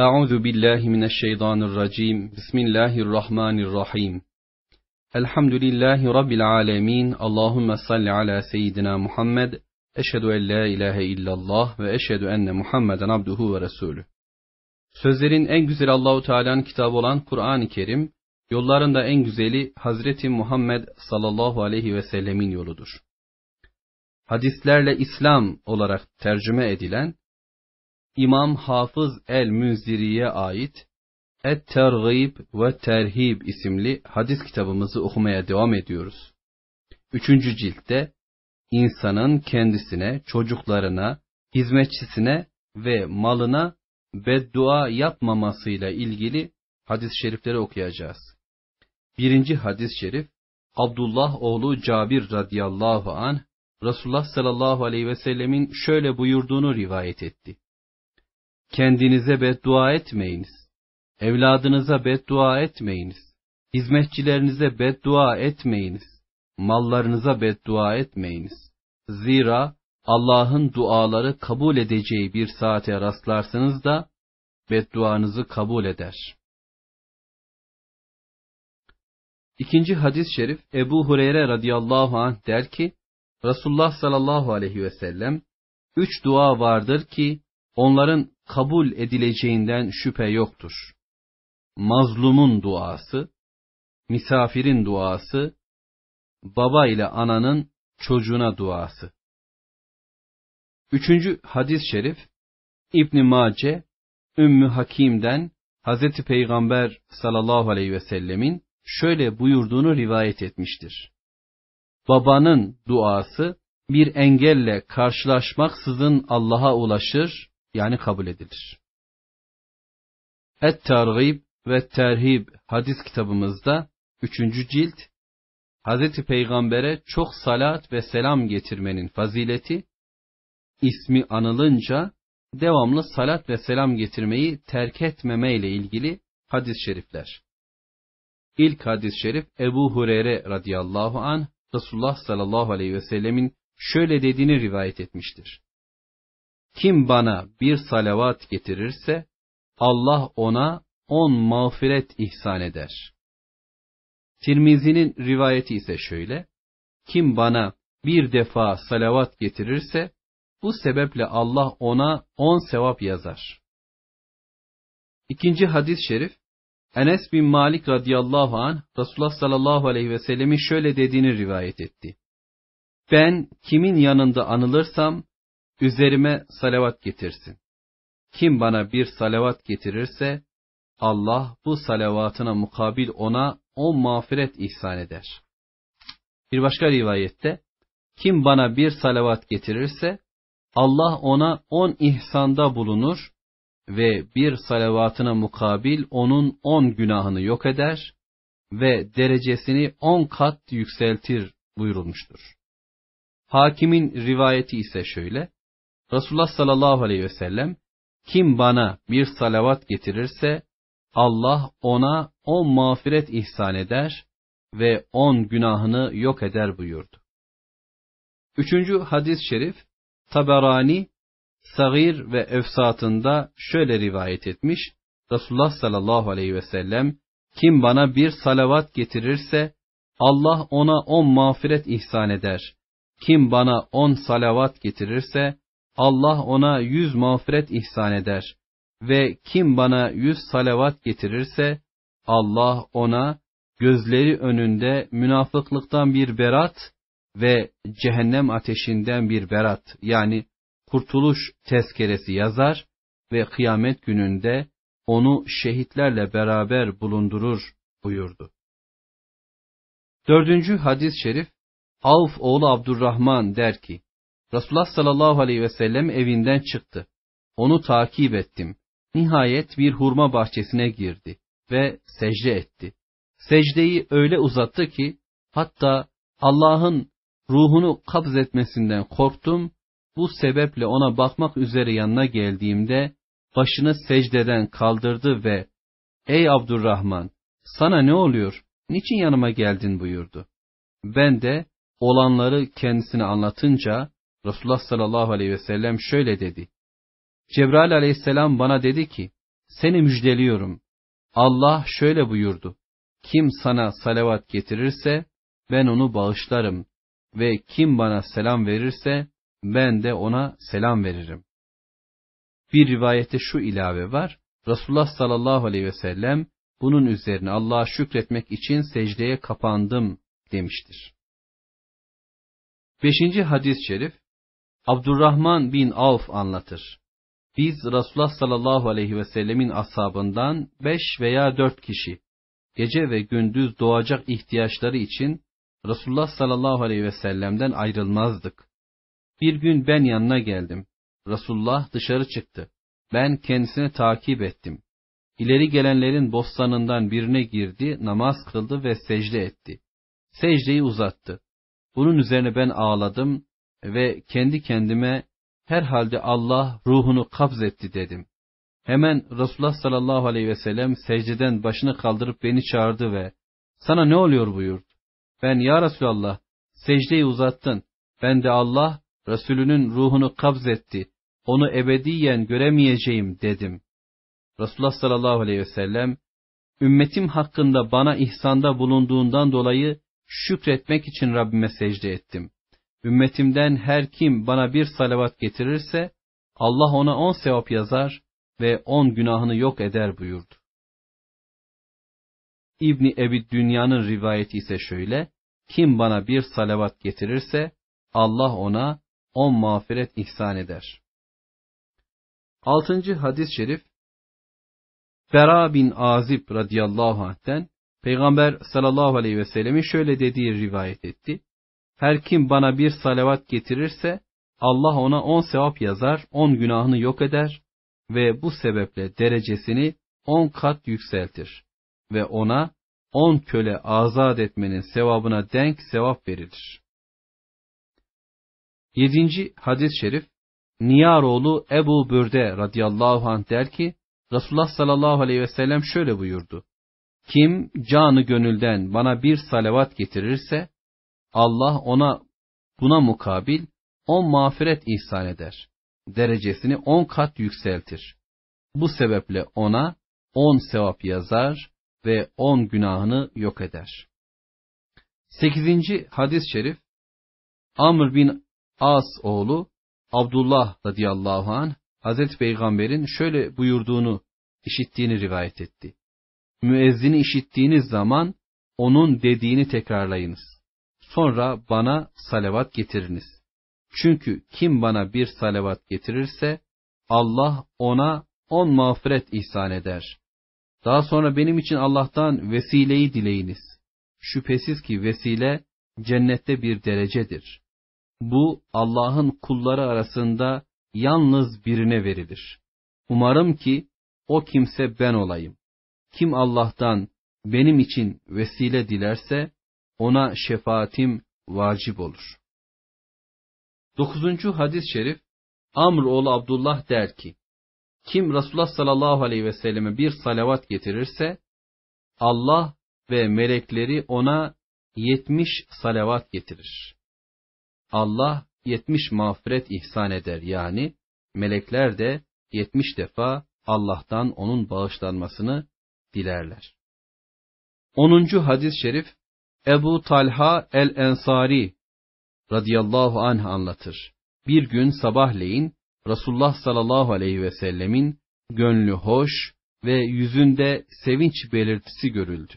Euzu billahi mineşşeytanirracim. Bismillahirrahmanirrahim. Elhamdülillahi rabbil alamin. Allahumme salli ala seyyidina Muhammed. Eşhedü en la ilahe illallah ve eşhedü enne Muhammeden abduhu ve resulü. Sözlerin en güzel Allahu Teala'nın kitabı olan Kur'an-ı Kerim, yolların da en güzeli Hazreti Muhammed sallallahu aleyhi ve sellemin yoludur. Hadislerle İslam olarak tercüme edilen İmam Hafız el-Münziri'ye ait Et-Tergib ve Terhib isimli hadis kitabımızı okumaya devam ediyoruz. Üçüncü ciltte insanın kendisine, çocuklarına, hizmetçisine ve malına beddua yapmamasıyla ilgili hadis-i şerifleri okuyacağız. Birinci hadis-i şerif Abdullah oğlu Cabir radıyallahu anh Resulullah sallallahu aleyhi ve sellemin şöyle buyurduğunu rivayet etti. Kendinize beddua etmeyiniz. Evladınıza beddua etmeyiniz. Hizmetçilerinize beddua etmeyiniz. Mallarınıza beddua etmeyiniz. Zira Allah'ın duaları kabul edeceği bir saate rastlarsanız da bedduanızı kabul eder. İkinci hadis-i şerif Ebu Hureyre radıyallahu anh der ki, Resulullah sallallahu aleyhi ve sellem, üç dua vardır ki, onların kabul edileceğinden şüphe yoktur. Mazlumun duası, misafirin duası, baba ile ananın çocuğuna duası. Üçüncü hadis-i şerif, İbn-i Mace, Ümmü Hakim'den Hazreti Peygamber sallallahu aleyhi ve sellemin şöyle buyurduğunu rivayet etmiştir. Babanın duası bir engelle karşılaşmaksızın Allah'a ulaşır yani kabul edilir. Et-Targib ve Terhib hadis kitabımızda 3. cilt Hz. Peygamber'e çok salat ve selam getirmenin fazileti, ismi anılınca devamlı salat ve selam getirmeyi terk etmeme ile ilgili hadis-i şerifler. İlk hadis-i şerif Ebu Hureyre radıyallahu an Resulullah sallallahu aleyhi ve sellemin şöyle dediğini rivayet etmiştir. Kim bana bir salavat getirirse, Allah ona on mağfiret ihsan eder. Tirmizi'nin rivayeti ise şöyle, kim bana bir defa salavat getirirse, bu sebeple Allah ona on sevap yazar. İkinci hadis-i şerif, Enes bin Malik radıyallahu an Resulullah sallallahu aleyhi ve sellemin şöyle dediğini rivayet etti. Ben kimin yanında anılırsam üzerime salavat getirsin. Kim bana bir salavat getirirse, Allah bu salavatına mukabil ona on mağfiret ihsan eder. Bir başka rivayette, kim bana bir salavat getirirse, Allah ona on ihsanda bulunur ve bir salavatına mukabil onun on günahını yok eder ve derecesini on kat yükseltir buyurulmuştur. Hakimin rivayeti ise şöyle, Resulullah sallallahu aleyhi ve sellem, kim bana bir salavat getirirse, Allah ona on mağfiret ihsan eder ve on günahını yok eder buyurdu. Üçüncü hadis-i şerif, Taberani, Sagir ve Efsat'ında şöyle rivayet etmiş, Resulullah sallallahu aleyhi ve sellem, kim bana bir salavat getirirse, Allah ona on mağfiret ihsan eder. Kim bana on salavat getirirse, Allah ona yüz mağfiret ihsan eder. Ve kim bana yüz salavat getirirse, Allah ona gözleri önünde münafıklıktan bir berat ve cehennem ateşinden bir berat yani kurtuluş tezkeresi yazar ve kıyamet gününde onu şehitlerle beraber bulundurur buyurdu. Dördüncü hadis-i şerif, Avf oğlu Abdurrahman der ki, Resulullah sallallahu aleyhi ve sellem evinden çıktı. Onu takip ettim. Nihayet bir hurma bahçesine girdi ve secde etti. Secdeyi öyle uzattı ki hatta Allah'ın ruhunu kabz etmesinden korktum. Bu sebeple ona bakmak üzere yanına geldiğimde başını secdeden kaldırdı ve Ey Abdurrahman sana ne oluyor? Niçin yanıma geldin buyurdu. Ben de olanları kendisine anlatınca Resulullah sallallahu aleyhi ve sellem şöyle dedi. Cebrail aleyhisselam bana dedi ki, seni müjdeliyorum. Allah şöyle buyurdu. Kim sana salavat getirirse, ben onu bağışlarım. Ve kim bana selam verirse, ben de ona selam veririm. Bir rivayete şu ilave var. Resulullah sallallahu aleyhi ve sellem, bunun üzerine Allah'a şükretmek için secdeye kapandım demiştir. Beşinci hadis-i şerif, Abdurrahman bin Avf anlatır. Biz Resulullah sallallahu aleyhi ve sellemin ashabından beş veya dört kişi, gece ve gündüz doğacak ihtiyaçları için Resulullah sallallahu aleyhi ve sellem'den ayrılmazdık. Bir gün ben yanına geldim. Resulullah dışarı çıktı. Ben kendisini takip ettim. İleri gelenlerin bostanından birine girdi, namaz kıldı ve secde etti. Secdeyi uzattı. Bunun üzerine ben ağladım, ve kendi kendime herhalde Allah ruhunu kabz etti dedim. Hemen Resulullah sallallahu aleyhi ve sellem secdeden başını kaldırıp beni çağırdı ve sana ne oluyor buyurdu. Ben ya Resulallah secdeyi uzattın. Ben de Allah Resulünün ruhunu kabz etti. Onu ebediyen göremeyeceğim dedim. Resulullah sallallahu aleyhi ve sellem ümmetim hakkında bana ihsanda bulunduğundan dolayı şükretmek için Rabbime secde ettim. Ümmetimden her kim bana bir salavat getirirse, Allah ona on sevap yazar ve on günahını yok eder buyurdu. İbni Ebi Dünya'nın rivayeti ise şöyle, kim bana bir salavat getirirse, Allah ona on mağfiret ihsan eder. Altıncı hadis-i şerif, Bera bin Azib radıyallahu anh'ten, Peygamber sallallahu aleyhi ve sellemin şöyle dediği rivayet etti. Her kim bana bir salavat getirirse, Allah ona on sevap yazar, on günahını yok eder ve bu sebeple derecesini on kat yükseltir ve ona on köle azat etmenin sevabına denk sevap verilir. Yedinci hadis-i şerif, Niyaroğlu Ebu Bürde radıyallahu anh der ki, Resulullah sallallahu aleyhi ve sellem şöyle buyurdu. Kim canı gönülden bana bir salavat getirirse, Allah ona buna mukabil on mağfiret ihsan eder. Derecesini on kat yükseltir. Bu sebeple ona on sevap yazar ve on günahını yok eder. Sekizinci hadis-i şerif Amr bin As oğlu Abdullah radıyallahu an Hazreti Peygamber'in şöyle buyurduğunu işittiğini rivayet etti. Müezzini işittiğiniz zaman onun dediğini tekrarlayınız. Sonra bana salavat getiriniz. Çünkü kim bana bir salavat getirirse, Allah ona on mağfiret ihsan eder. Daha sonra benim için Allah'tan vesileyi dileyiniz. Şüphesiz ki vesile, cennette bir derecedir. Bu, Allah'ın kulları arasında yalnız birine verilir. Umarım ki, o kimse ben olayım. Kim Allah'tan benim için vesile dilerse, ona şefaatim vacip olur. Dokuzuncu hadis-i şerif, Amr oğlu Abdullah der ki, kim Resulullah sallallahu aleyhi ve selleme bir salavat getirirse, Allah ve melekleri ona yetmiş salavat getirir. Allah yetmiş mağfiret ihsan eder yani, melekler de yetmiş defa Allah'tan onun bağışlanmasını dilerler. Onuncu hadis-i şerif, Ebu Talha el-Ensari radıyallahu anh anlatır. Bir gün sabahleyin Resulullah sallallahu aleyhi ve sellemin gönlü hoş ve yüzünde sevinç belirtisi görüldü.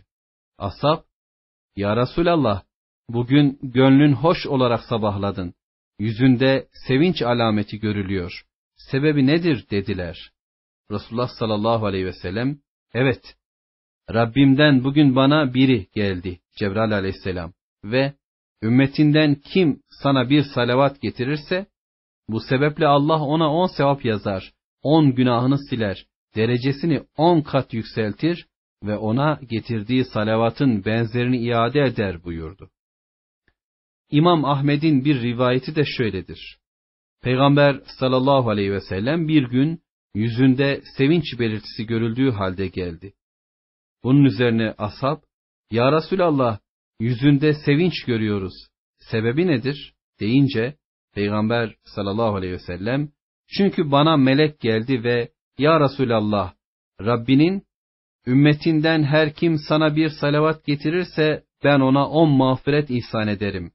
Asap, Ya Resulallah, bugün gönlün hoş olarak sabahladın. Yüzünde sevinç alameti görülüyor. Sebebi nedir dediler. Resulullah sallallahu aleyhi ve sellem, evet, Rabbimden bugün bana biri geldi. Cebrail aleyhisselam ve ümmetinden kim sana bir salavat getirirse, bu sebeple Allah ona on sevap yazar, on günahını siler, derecesini on kat yükseltir ve ona getirdiği salavatın benzerini iade eder buyurdu. İmam Ahmed'in bir rivayeti de şöyledir. Peygamber sallallahu aleyhi ve sellem bir gün yüzünde sevinç belirtisi görüldüğü halde geldi. Bunun üzerine asap. Ya Resulallah, yüzünde sevinç görüyoruz. Sebebi nedir? deyince, Peygamber sallallahu aleyhi ve sellem, çünkü bana melek geldi ve Ya Resulallah, Rabbinin, ümmetinden her kim sana bir salavat getirirse ben ona on mağfiret ihsan ederim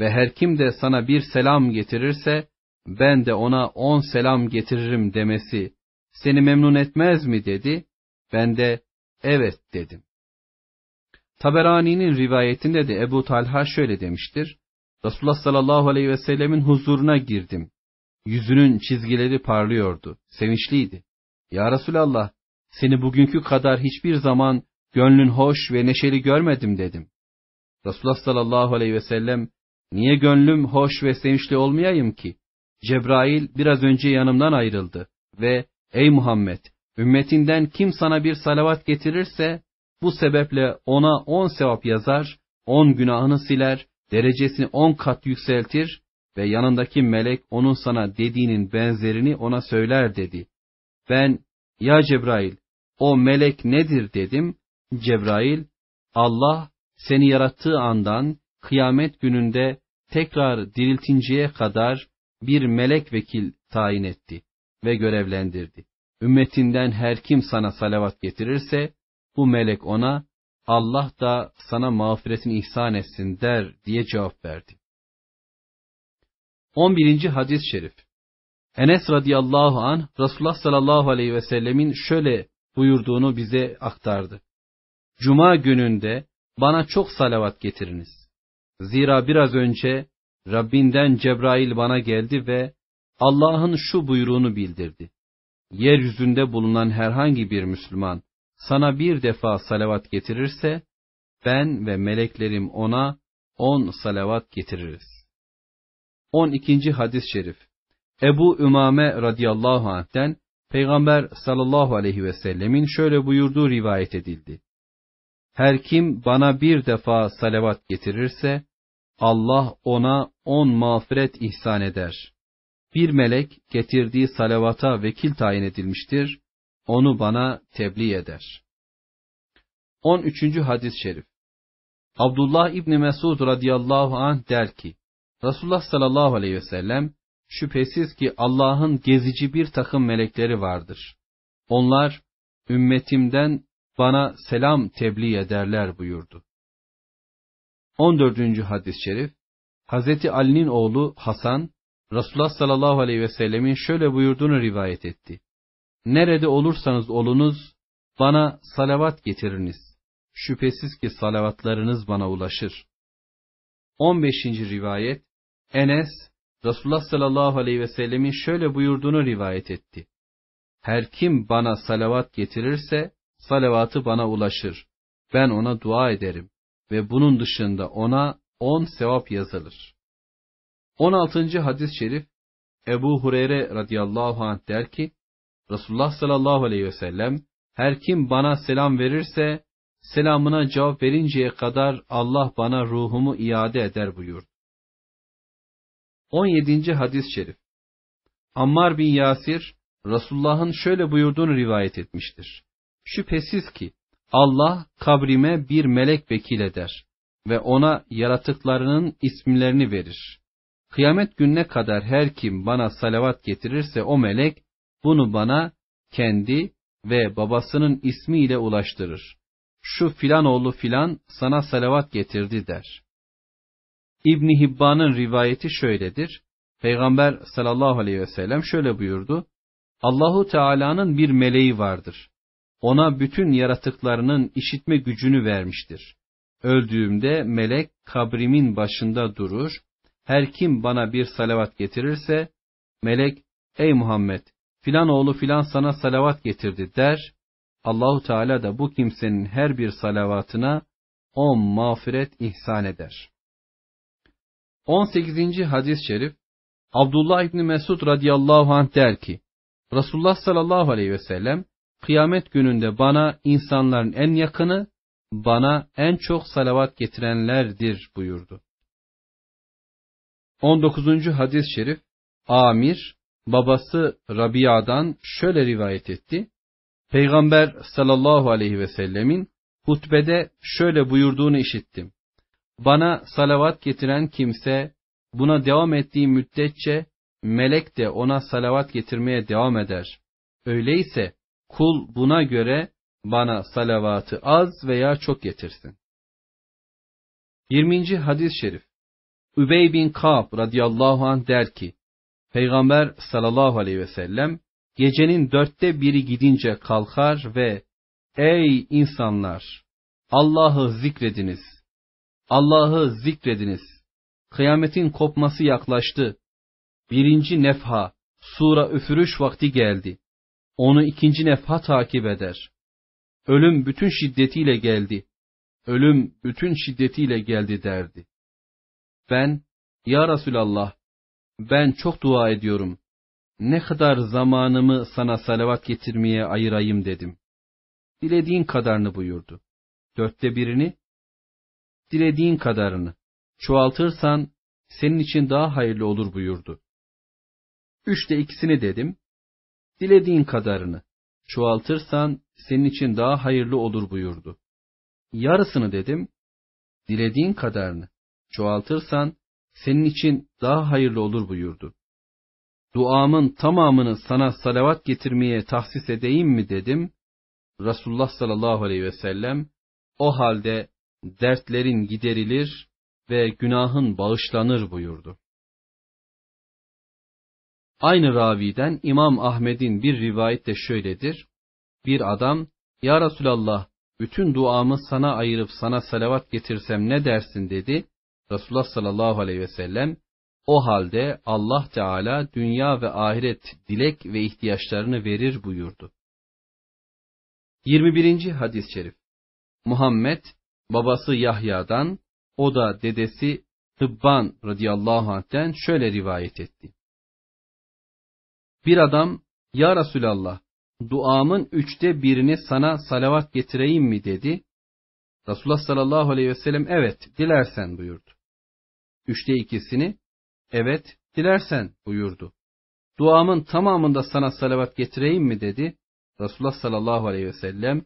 ve her kim de sana bir selam getirirse ben de ona on selam getiririm demesi seni memnun etmez mi dedi. Ben de evet dedim. Taberani'nin rivayetinde de Ebu Talha şöyle demiştir. Resulullah sallallahu aleyhi ve sellemin huzuruna girdim. Yüzünün çizgileri parlıyordu. Sevinçliydi. Ya Resulallah, seni bugünkü kadar hiçbir zaman gönlün hoş ve neşeli görmedim dedim. Resulullah sallallahu aleyhi ve sellem, niye gönlüm hoş ve sevinçli olmayayım ki? Cebrail biraz önce yanımdan ayrıldı ve ey Muhammed, ümmetinden kim sana bir salavat getirirse bu sebeple ona on sevap yazar, on günahını siler, derecesini on kat yükseltir ve yanındaki melek onun sana dediğinin benzerini ona söyler dedi. Ben, ya Cebrail, o melek nedir dedim. Cebrail, Allah seni yarattığı andan kıyamet gününde tekrar diriltinceye kadar bir melek vekil tayin etti ve görevlendirdi. Ümmetinden her kim sana salavat getirirse, bu melek ona, Allah da sana mağfiretini ihsan etsin der diye cevap verdi. 11. Hadis-i Şerif Enes radıyallahu an Resulullah sallallahu aleyhi ve sellemin şöyle buyurduğunu bize aktardı. Cuma gününde bana çok salavat getiriniz. Zira biraz önce Rabbinden Cebrail bana geldi ve Allah'ın şu buyruğunu bildirdi. Yeryüzünde bulunan herhangi bir Müslüman, sana bir defa salavat getirirse, ben ve meleklerim ona on salavat getiririz. 12. hadis-i şerif Ebu Ümame radıyallahu anh'ten Peygamber sallallahu aleyhi ve sellemin şöyle buyurduğu rivayet edildi. Her kim bana bir defa salavat getirirse, Allah ona on mağfiret ihsan eder. Bir melek getirdiği salavata vekil tayin edilmiştir onu bana tebliğ eder. 13. hadis-i şerif Abdullah İbni Mesud radıyallahu an der ki, Resulullah sallallahu aleyhi ve sellem, şüphesiz ki Allah'ın gezici bir takım melekleri vardır. Onlar, ümmetimden bana selam tebliğ ederler buyurdu. 14. hadis-i şerif Hazreti Ali'nin oğlu Hasan, Resulullah sallallahu aleyhi ve sellemin şöyle buyurduğunu rivayet etti. Nerede olursanız olunuz, bana salavat getiriniz. Şüphesiz ki salavatlarınız bana ulaşır. 15. rivayet Enes, Resulullah sallallahu aleyhi ve sellemin şöyle buyurduğunu rivayet etti. Her kim bana salavat getirirse, salavatı bana ulaşır. Ben ona dua ederim ve bunun dışında ona on sevap yazılır. 16. hadis-i şerif Ebu Hureyre radıyallahu anh der ki, Resulullah sallallahu aleyhi ve sellem, her kim bana selam verirse, selamına cevap verinceye kadar Allah bana ruhumu iade eder buyurdu. 17. Hadis-i Şerif Ammar bin Yasir, Resulullah'ın şöyle buyurduğunu rivayet etmiştir. Şüphesiz ki Allah kabrime bir melek vekil eder ve ona yaratıklarının isimlerini verir. Kıyamet gününe kadar her kim bana salavat getirirse o melek bunu bana kendi ve babasının ismiyle ulaştırır. Şu filan oğlu filan sana salavat getirdi der. İbni Hibba'nın rivayeti şöyledir. Peygamber sallallahu aleyhi ve sellem şöyle buyurdu. Allahu Teala'nın bir meleği vardır. Ona bütün yaratıklarının işitme gücünü vermiştir. Öldüğümde melek kabrimin başında durur. Her kim bana bir salavat getirirse, melek, ey Muhammed, filan oğlu filan sana salavat getirdi der, Allahu Teala da bu kimsenin her bir salavatına on mağfiret ihsan eder. 18. hadis-i şerif Abdullah İbni Mesud radıyallahu anh der ki, Resulullah sallallahu aleyhi ve sellem, kıyamet gününde bana insanların en yakını, bana en çok salavat getirenlerdir buyurdu. 19. hadis-i şerif Amir babası Rabia'dan şöyle rivayet etti. Peygamber sallallahu aleyhi ve sellemin hutbede şöyle buyurduğunu işittim. Bana salavat getiren kimse buna devam ettiği müddetçe melek de ona salavat getirmeye devam eder. Öyleyse kul buna göre bana salavatı az veya çok getirsin. 20. hadis-i şerif Übey bin Ka'b radıyallahu anh der ki, Peygamber sallallahu aleyhi ve sellem gecenin dörtte biri gidince kalkar ve Ey insanlar! Allah'ı zikrediniz. Allah'ı zikrediniz. Kıyametin kopması yaklaştı. Birinci nefha, sura üfürüş vakti geldi. Onu ikinci nefha takip eder. Ölüm bütün şiddetiyle geldi. Ölüm bütün şiddetiyle geldi derdi. Ben, Ya Resulallah, ben çok dua ediyorum. Ne kadar zamanımı sana salavat getirmeye ayırayım dedim. Dilediğin kadarını buyurdu. Dörtte birini, dilediğin kadarını, çoğaltırsan senin için daha hayırlı olur buyurdu. Üçte ikisini dedim, dilediğin kadarını, çoğaltırsan senin için daha hayırlı olur buyurdu. Yarısını dedim, dilediğin kadarını, çoğaltırsan senin için daha hayırlı olur buyurdu. Duamın tamamını sana salavat getirmeye tahsis edeyim mi dedim. Resulullah sallallahu aleyhi ve sellem o halde dertlerin giderilir ve günahın bağışlanır buyurdu. Aynı raviden İmam Ahmet'in bir rivayet de şöyledir. Bir adam, Ya Resulallah, bütün duamı sana ayırıp sana salavat getirsem ne dersin dedi. Resulullah sallallahu aleyhi ve sellem o halde Allah Teala dünya ve ahiret dilek ve ihtiyaçlarını verir buyurdu. 21. hadis-i şerif Muhammed babası Yahya'dan o da dedesi Hıbban radıyallahu anh'ten şöyle rivayet etti. Bir adam, Ya Resulallah, duamın üçte birini sana salavat getireyim mi dedi. Resulullah sallallahu aleyhi ve sellem, evet, dilersen buyurdu üçte ikisini, evet, dilersen buyurdu. Duamın tamamında sana salavat getireyim mi dedi. Resulullah sallallahu aleyhi ve sellem,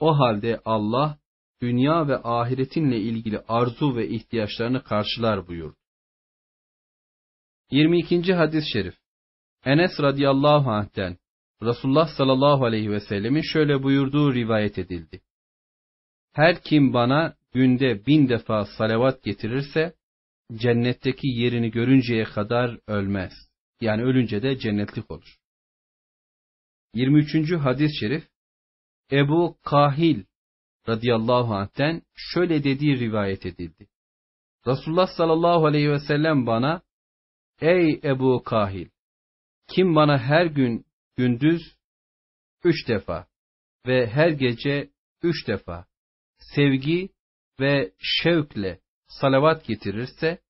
o halde Allah, dünya ve ahiretinle ilgili arzu ve ihtiyaçlarını karşılar buyurdu. 22. hadis-i şerif Enes radıyallahu anh'ten Resulullah sallallahu aleyhi ve sellemin şöyle buyurduğu rivayet edildi. Her kim bana günde bin defa salavat getirirse, cennetteki yerini görünceye kadar ölmez. Yani ölünce de cennetlik olur. 23. hadis-i şerif Ebu Kahil radıyallahu anh'ten şöyle dediği rivayet edildi. Resulullah sallallahu aleyhi ve sellem bana Ey Ebu Kahil! Kim bana her gün gündüz üç defa ve her gece üç defa sevgi ve şevkle salavat getirirse,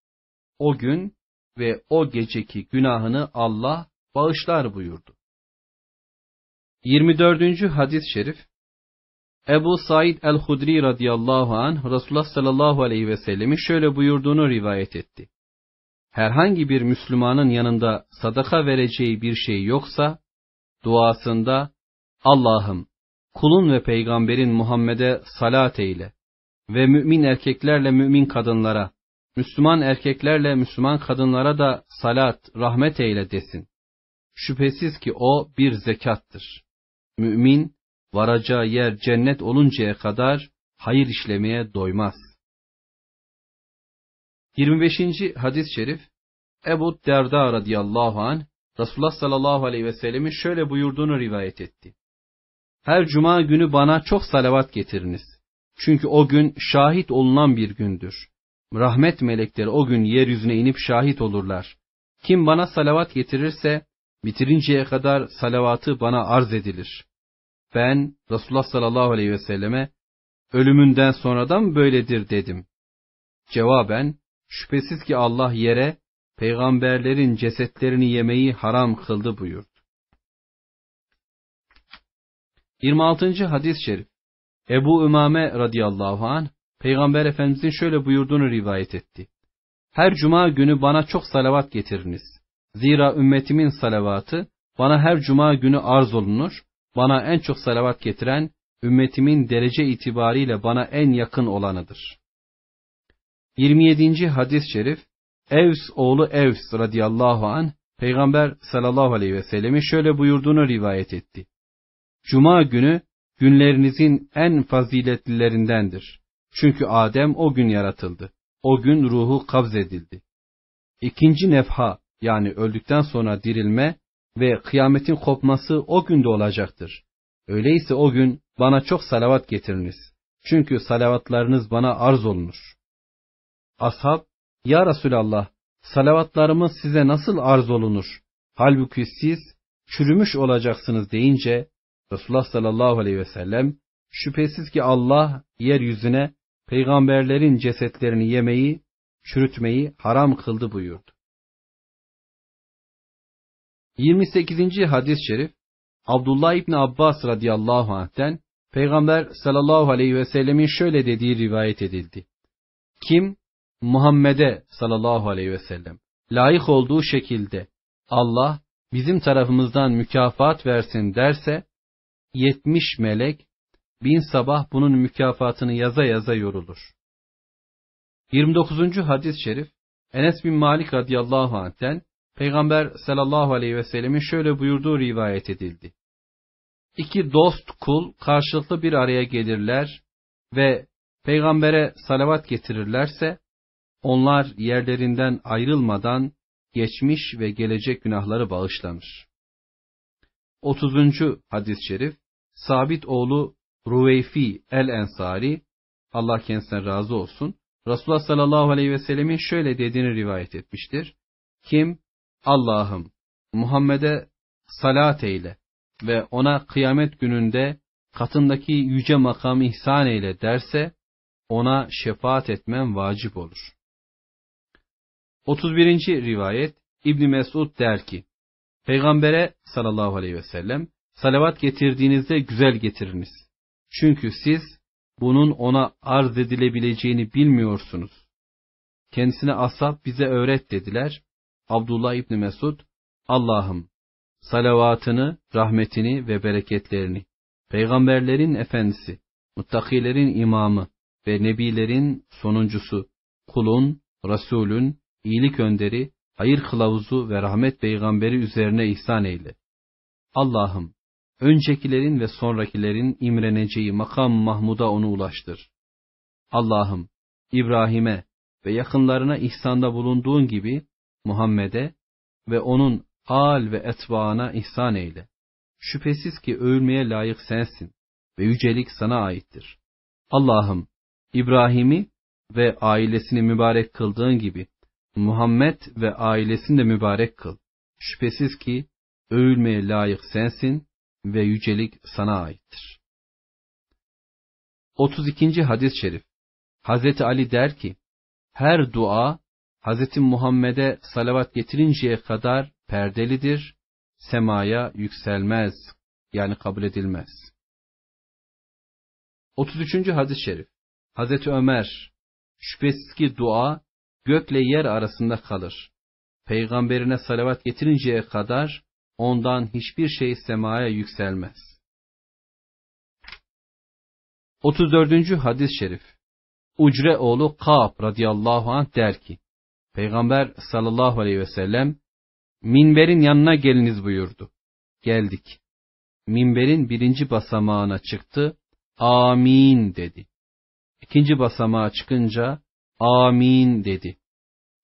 o gün ve o geceki günahını Allah bağışlar buyurdu. 24. hadis-i şerif Ebu Said el-Hudri radıyallahu an Resulullah sallallahu aleyhi ve sellemi şöyle buyurduğunu rivayet etti. Herhangi bir Müslümanın yanında sadaka vereceği bir şey yoksa, duasında Allah'ım kulun ve peygamberin Muhammed'e salat eyle ve mümin erkeklerle mümin kadınlara, Müslüman erkeklerle Müslüman kadınlara da salat, rahmet eyle desin. Şüphesiz ki o bir zekattır. Mümin, varacağı yer cennet oluncaya kadar hayır işlemeye doymaz. 25. hadis-i şerif Ebu Derda radıyallahu an Resulullah sallallahu aleyhi ve sellemin şöyle buyurduğunu rivayet etti. Her cuma günü bana çok salavat getiriniz. Çünkü o gün şahit olunan bir gündür. Rahmet melekleri o gün yeryüzüne inip şahit olurlar. Kim bana salavat getirirse, bitirinceye kadar salavatı bana arz edilir. Ben Resulullah sallallahu aleyhi ve selleme, ölümünden sonradan böyledir dedim. Cevaben, şüphesiz ki Allah yere, peygamberlerin cesetlerini yemeyi haram kıldı buyurdu. 26. hadis-i şerif Ebu Ümame radıyallahu an Peygamber Efendimizin şöyle buyurduğunu rivayet etti. Her cuma günü bana çok salavat getiriniz. Zira ümmetimin salavatı bana her cuma günü arz olunur. Bana en çok salavat getiren ümmetimin derece itibariyle bana en yakın olanıdır. 27. hadis-i şerif Evs oğlu Evs radıyallahu an Peygamber sallallahu aleyhi ve sellemi şöyle buyurduğunu rivayet etti. Cuma günü günlerinizin en faziletlilerindendir. Çünkü Adem o gün yaratıldı. O gün ruhu kabz edildi. İkinci nefha yani öldükten sonra dirilme ve kıyametin kopması o günde olacaktır. Öyleyse o gün bana çok salavat getiriniz. Çünkü salavatlarınız bana arz olunur. Ashab, Ya Resulallah, salavatlarımız size nasıl arz olunur? Halbuki siz çürümüş olacaksınız deyince Resulullah sallallahu aleyhi ve sellem şüphesiz ki Allah yeryüzüne peygamberlerin cesetlerini yemeyi, çürütmeyi haram kıldı buyurdu. 28. hadis-i şerif Abdullah İbni Abbas radıyallahu anh'ten Peygamber sallallahu aleyhi ve sellemin şöyle dediği rivayet edildi. Kim Muhammed'e sallallahu aleyhi ve sellem layık olduğu şekilde Allah bizim tarafımızdan mükafat versin derse, yetmiş melek bin sabah bunun mükafatını yaza yaza yorulur. 29. hadis-i şerif Enes bin Malik radıyallahu anh'ten Peygamber sallallahu aleyhi ve sellemin şöyle buyurduğu rivayet edildi. İki dost kul karşılıklı bir araya gelirler ve peygambere salavat getirirlerse onlar yerlerinden ayrılmadan geçmiş ve gelecek günahları bağışlanır. 30. hadis-i şerif Sabit oğlu Ruveyfi el-Ensari, Allah kendisine razı olsun, Resulullah sallallahu aleyhi ve sellemin şöyle dediğini rivayet etmiştir. Kim, Allah'ım Muhammed'e salat eyle ve ona kıyamet gününde katındaki yüce makamı ihsan eyle derse, ona şefaat etmen vacip olur. 31. rivayet İbn Mesud der ki: Peygambere sallallahu aleyhi ve sellem salavat getirdiğinizde güzel getiriniz. Çünkü siz bunun ona arz edilebileceğini bilmiyorsunuz. Kendisine asap bize öğret dediler. Abdullah İbni Mesud, Allah'ım salavatını, rahmetini ve bereketlerini, peygamberlerin efendisi, muttakilerin imamı ve nebilerin sonuncusu, kulun, rasulün, iyilik önderi, hayır kılavuzu ve rahmet peygamberi üzerine ihsan eyle. Allah'ım, öncekilerin ve sonrakilerin imreneceği makam Mahmud'a onu ulaştır. Allah'ım, İbrahim'e ve yakınlarına ihsanda bulunduğun gibi Muhammed'e ve onun hal ve etvaana ihsan eyle. Şüphesiz ki övülmeye layık sensin ve yücelik sana aittir. Allah'ım, İbrahim'i ve ailesini mübarek kıldığın gibi Muhammed ve ailesini de mübarek kıl. Şüphesiz ki övülmeye layık sensin ve yücelik sana aittir. 32. hadis-i şerif Hazreti Ali der ki, her dua Hazreti Muhammed'e salavat getirinceye kadar perdelidir, semaya yükselmez, yani kabul edilmez. 33. hadis-i şerif Hazreti Ömer, şüphesiz ki dua, gökle yer arasında kalır. Peygamberine salavat getirinceye kadar, Ondan hiçbir şey semaya yükselmez. 34. hadis-i şerif Ucre oğlu Ka'b radıyallahu anh der ki, Peygamber sallallahu aleyhi ve sellem, minberin yanına geliniz buyurdu. Geldik. Minberin birinci basamağına çıktı, amin dedi. İkinci basamağa çıkınca, amin dedi.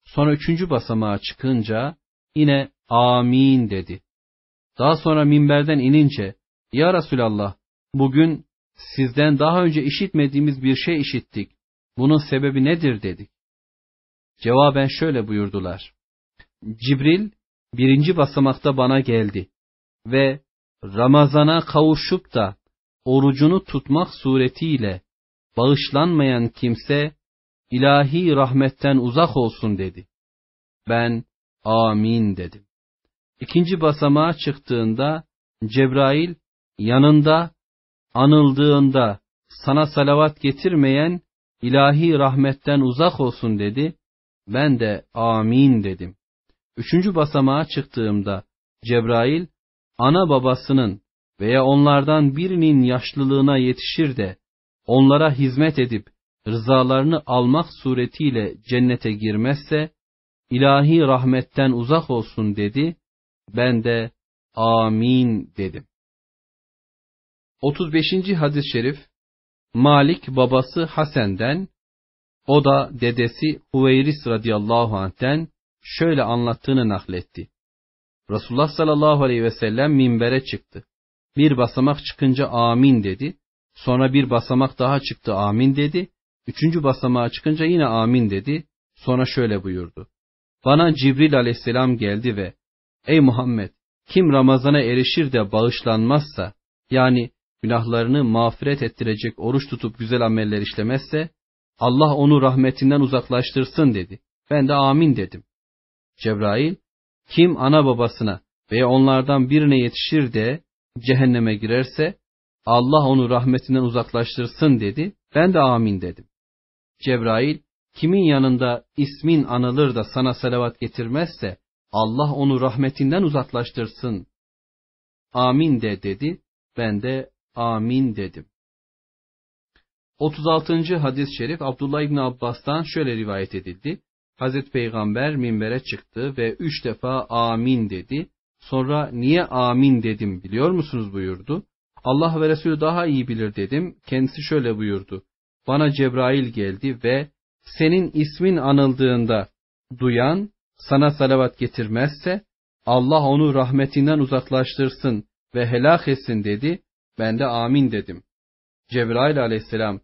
Sonra üçüncü basamağa çıkınca, yine amin dedi. Daha sonra minberden inince, Ya Resulallah, bugün sizden daha önce işitmediğimiz bir şey işittik. Bunun sebebi nedir dedik. Cevaben şöyle buyurdular. Cibril, birinci basamakta bana geldi ve Ramazana kavuşup da orucunu tutmak suretiyle bağışlanmayan kimse ilahi rahmetten uzak olsun dedi. Ben amin dedim. İkinci basamağa çıktığında Cebrail yanında anıldığında sana salavat getirmeyen ilahi rahmetten uzak olsun dedi. Ben de amin dedim. Üçüncü basamağa çıktığımda Cebrail ana babasının veya onlardan birinin yaşlılığına yetişir de onlara hizmet edip rızalarını almak suretiyle cennete girmezse ilahi rahmetten uzak olsun dedi. Ben de amin dedim. 35. hadis-i şerif Malik babası Hasen'den, o da dedesi Huveyris radıyallahu anh'ten şöyle anlattığını nakletti. Resulullah sallallahu aleyhi ve sellem minbere çıktı. Bir basamak çıkınca amin dedi. Sonra bir basamak daha çıktı amin dedi. Üçüncü basamağa çıkınca yine amin dedi. Sonra şöyle buyurdu. Bana Cibril aleyhisselam geldi ve Ey Muhammed! Kim Ramazan'a erişir de bağışlanmazsa, yani günahlarını mağfiret ettirecek oruç tutup güzel ameller işlemezse, Allah onu rahmetinden uzaklaştırsın dedi. Ben de amin dedim. Cebrail, kim ana babasına veya onlardan birine yetişir de cehenneme girerse, Allah onu rahmetinden uzaklaştırsın dedi. Ben de amin dedim. Cebrail, kimin yanında ismin anılır da sana salavat getirmezse, Allah onu rahmetinden uzaklaştırsın. Amin de dedi, ben de amin dedim. 36. hadis-i şerif Abdullah İbni Abbas'tan şöyle rivayet edildi. Hazreti Peygamber minbere çıktı ve üç defa amin dedi. Sonra niye amin dedim biliyor musunuz buyurdu. Allah ve Resulü daha iyi bilir dedim. Kendisi şöyle buyurdu. Bana Cebrail geldi ve senin ismin anıldığında duyan sana salavat getirmezse, Allah onu rahmetinden uzaklaştırsın ve helak etsin dedi, ben de amin dedim. Cebrail aleyhisselam,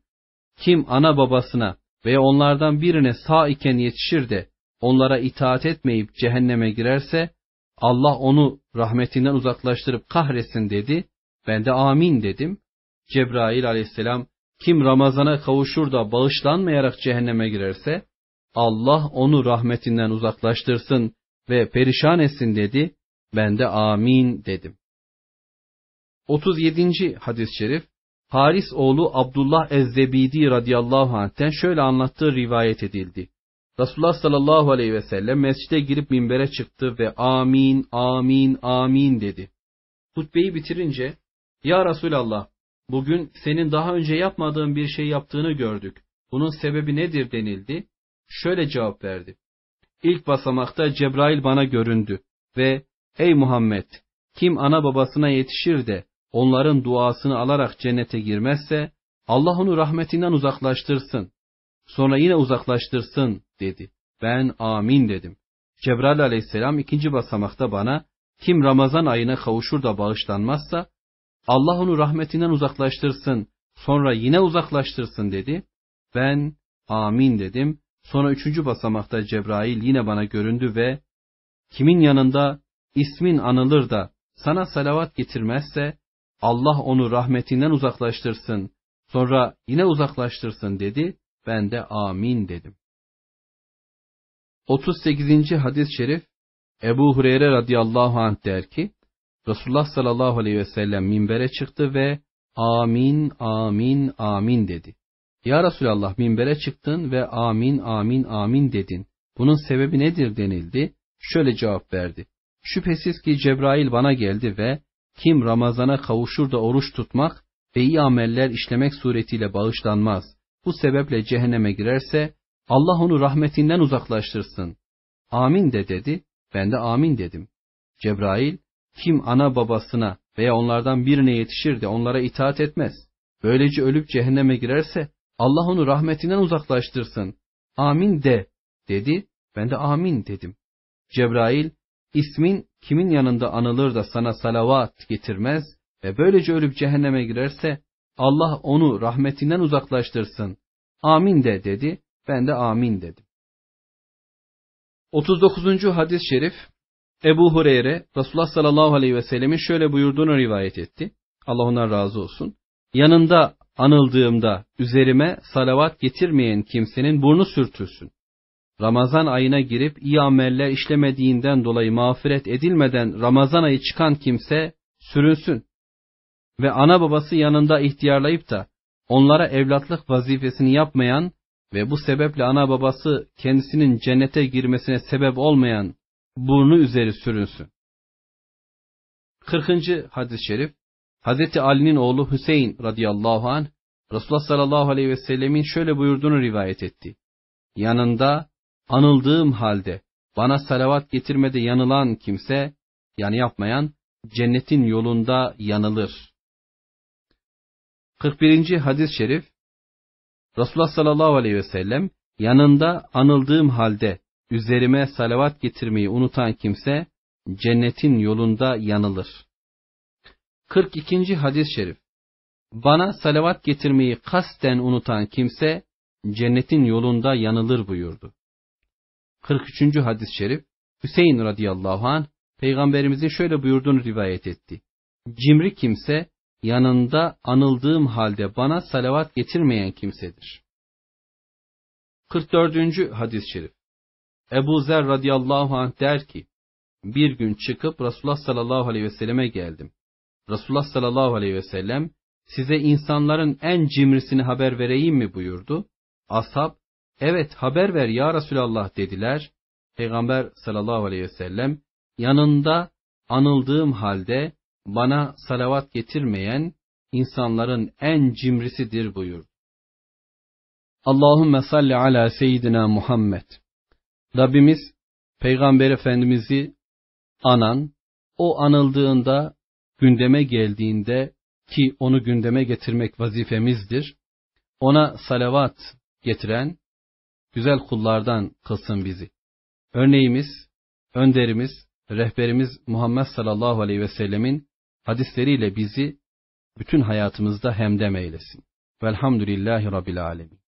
kim ana babasına veya onlardan birine sağ iken yetişir de, onlara itaat etmeyip cehenneme girerse, Allah onu rahmetinden uzaklaştırıp kahretsin dedi, ben de amin dedim. Cebrail aleyhisselam, kim Ramazan'a kavuşur da bağışlanmayarak cehenneme girerse, Allah onu rahmetinden uzaklaştırsın ve perişan etsin dedi. Ben de amin dedim. 37. hadis-i şerif Haris oğlu Abdullah Ezzebidi radıyallahu anh'ten şöyle anlattığı rivayet edildi. Resulullah sallallahu aleyhi ve sellem mescide girip minbere çıktı ve amin, amin, amin dedi. Hutbeyi bitirince, Ya Resulallah, bugün senin daha önce yapmadığın bir şey yaptığını gördük. Bunun sebebi nedir denildi şöyle cevap verdi. İlk basamakta Cebrail bana göründü ve ''Ey Muhammed, kim ana babasına yetişir de onların duasını alarak cennete girmezse, Allah onu rahmetinden uzaklaştırsın. Sonra yine uzaklaştırsın.'' dedi. Ben amin dedim. Cebrail aleyhisselam ikinci basamakta bana, kim Ramazan ayına kavuşur da bağışlanmazsa, Allah onu rahmetinden uzaklaştırsın, sonra yine uzaklaştırsın dedi. Ben amin dedim. Sonra üçüncü basamakta Cebrail yine bana göründü ve kimin yanında ismin anılır da sana salavat getirmezse Allah onu rahmetinden uzaklaştırsın. Sonra yine uzaklaştırsın dedi. Ben de amin dedim. 38. hadis-i şerif Ebu Hureyre radıyallahu anh der ki, Resulullah sallallahu aleyhi ve sellem minbere çıktı ve amin, amin, amin dedi. Ya Resulallah minbere çıktın ve amin amin amin dedin. Bunun sebebi nedir denildi. Şöyle cevap verdi. Şüphesiz ki Cebrail bana geldi ve kim Ramazan'a kavuşur da oruç tutmak ve iyi ameller işlemek suretiyle bağışlanmaz. Bu sebeple cehenneme girerse Allah onu rahmetinden uzaklaştırsın. Amin de dedi. Ben de amin dedim. Cebrail, kim ana babasına veya onlardan birine yetişir de onlara itaat etmez. Böylece ölüp cehenneme girerse Allah onu rahmetinden uzaklaştırsın. Amin de, dedi. Ben de amin dedim. Cebrail, ismin kimin yanında anılır da sana salavat getirmez ve böylece ölüp cehenneme girerse, Allah onu rahmetinden uzaklaştırsın. Amin de, dedi. Ben de amin dedim. 39. hadis-i şerif, Ebu Hureyre, Resulullah sallallahu aleyhi ve sellemin şöyle buyurduğunu rivayet etti. Allah ondan razı olsun. Yanında anıldığımda üzerime salavat getirmeyen kimsenin burnu sürtülsün. Ramazan ayına girip iyi ameller işlemediğinden dolayı mağfiret edilmeden Ramazan ayı çıkan kimse sürünsün. Ve ana babası yanında ihtiyarlayıp da onlara evlatlık vazifesini yapmayan ve bu sebeple ana babası kendisinin cennete girmesine sebep olmayan burnu üzeri sürünsün. 40. hadis-i şerif Hazreti Ali'nin oğlu Hüseyin radıyallahu an Resulullah sallallahu aleyhi ve sellemin şöyle buyurduğunu rivayet etti. Yanında anıldığım halde bana salavat getirmede yanılan kimse, yani yapmayan, cennetin yolunda yanılır. 41. hadis-i şerif Resulullah sallallahu aleyhi ve sellem yanında anıldığım halde üzerime salavat getirmeyi unutan kimse cennetin yolunda yanılır. 42. hadis-i şerif. Bana salavat getirmeyi kasten unutan kimse cennetin yolunda yanılır buyurdu. 43. hadis-i şerif. Hüseyin radıyallahu an peygamberimizin şöyle buyurduğunu rivayet etti. Cimri kimse yanında anıldığım halde bana salavat getirmeyen kimsedir. 44. hadis-i şerif. Ebu Zer radıyallahu anh der ki, bir gün çıkıp Resulullah sallallahu aleyhi ve selleme geldim. Resulullah sallallahu aleyhi ve sellem size insanların en cimrisini haber vereyim mi buyurdu. Ashab evet haber ver ya Resulallah dediler. Peygamber sallallahu aleyhi ve sellem yanında anıldığım halde bana salavat getirmeyen insanların en cimrisidir buyurdu. Allahümme salli ala seyyidina Muhammed. Rabbimiz Peygamber Efendimiz'i anan, o anıldığında gündeme geldiğinde ki onu gündeme getirmek vazifemizdir, ona salavat getiren güzel kullardan kılsın bizi. Örneğimiz, önderimiz, rehberimiz Muhammed sallallahu aleyhi ve sellemin hadisleriyle bizi bütün hayatımızda hemdem eylesin. Velhamdülillahi Rabbil Alemin.